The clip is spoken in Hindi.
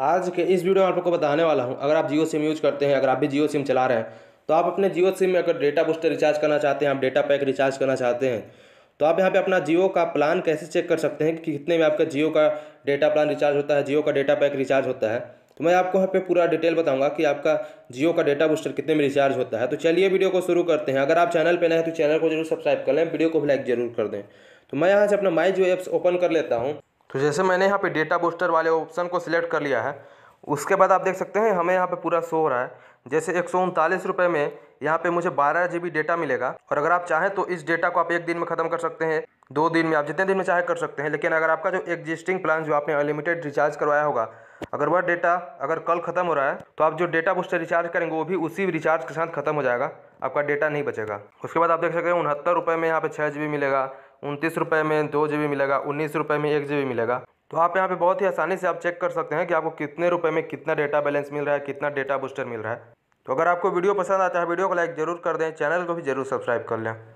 आज के इस वीडियो में आप लोग को बताने वाला हूँ अगर आप जियो सिम यूज़ करते हैं अगर आप भी जियो सिम चला रहे हैं तो आप अपने जियो सिम में अगर डेटा बूस्टर रिचार्ज करना चाहते हैं आप डेटा पैक रिचार्ज करना चाहते हैं तो आप यहाँ पे अपना जियो का प्लान कैसे चेक कर सकते हैं कि कितने में आपका जियो का डेटा प्लान रिचार्ज होता है जियो का डेटा पैक रिचार्ज होता है तो मैं आपको यहाँ पे पूरा डिटेल बताऊंगा कि आपका जियो का डेटा बूस्टर कितने में रिचार्ज होता है तो चलिए वीडियो को शुरू करते हैं अगर आप चैनल पर नए हैं तो चैनल को जरूर सब्सक्राइब कर लें वीडियो को भी लाइक जरूर कर दें तो मैं यहाँ से अपना माई जियो ऐप्स ओपन कर लेता हूँ तो जैसे मैंने यहाँ पे डेटा बूस्टर वाले ऑप्शन को सिलेक्ट कर लिया है उसके बाद आप देख सकते हैं हमें यहाँ पे पूरा शो हो रहा है जैसे एक रुपए में यहाँ पे मुझे बारह जी डेटा मिलेगा और अगर आप चाहें तो इस डेटा को आप एक दिन में ख़त्म कर सकते हैं दो दिन में आप जितने दिन में चाहे कर सकते हैं लेकिन अगर आपका जो एग्जिस्टिंग प्लान जो आपने अनलिमिटेड रिचार्ज करवाया होगा अगर वह डेटा अगर कल ख़त्म हो रहा है तो आप जो डेटा बूस्टर रिचार्ज करेंगे वो भी उसी रिचार्ज के साथ ख़त्म हो जाएगा आपका डेटा नहीं बचेगा उसके बाद आप देख सकते हैं उनहत्तर रुपये में यहाँ पे छः जी मिलेगा उनतीस रुपये में दो जी मिलेगा उन्नीस रुपये में एक जी मिलेगा तो आप यहाँ पे बहुत ही आसानी से आप चेक कर सकते हैं कि आपको कितने रुपये में कितना डेटा बैलेंस मिल रहा है कितना डेटा बूस्टर मिल रहा है तो अगर आपको वीडियो पसंद आता है वीडियो को लाइक जरूर कर दें चैनल को भी जरूर सब्सक्राइब कर लें